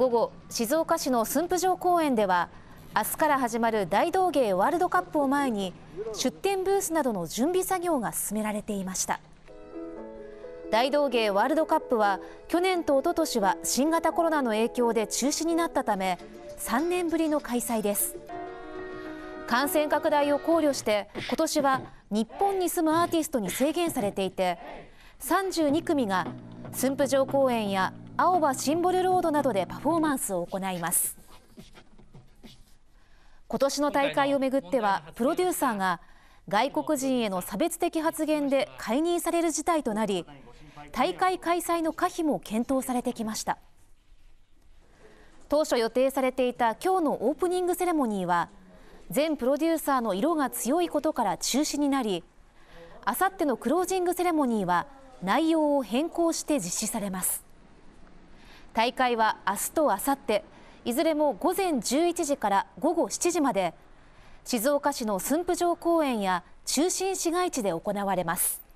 午後、静岡市の駿府城公園では、明日から始まる大道芸ワールドカップを前に、出店ブースなどの準備作業が進められていました。大道芸ワールドカップは去年と一昨年は新型コロナの影響で中止になったため3年ぶりの開催です感染拡大を考慮して今年は日本に住むアーティストに制限されていて32組が駿府城公園や青葉シンボルロードなどでパフォーマンスを行います今年の大会をめぐってはプロデューサーが外国人への差別的発言で解任される事態となり大会開催の可否も検討されてきました当初予定されていた今日のオープニングセレモニーは全プロデューサーの色が強いことから中止になりあさってのクロージングセレモニーは内容を変更して実施されます大会は明日とあさっていずれも午前11時から午後7時まで静岡市の駿府城公園や中心市街地で行われます。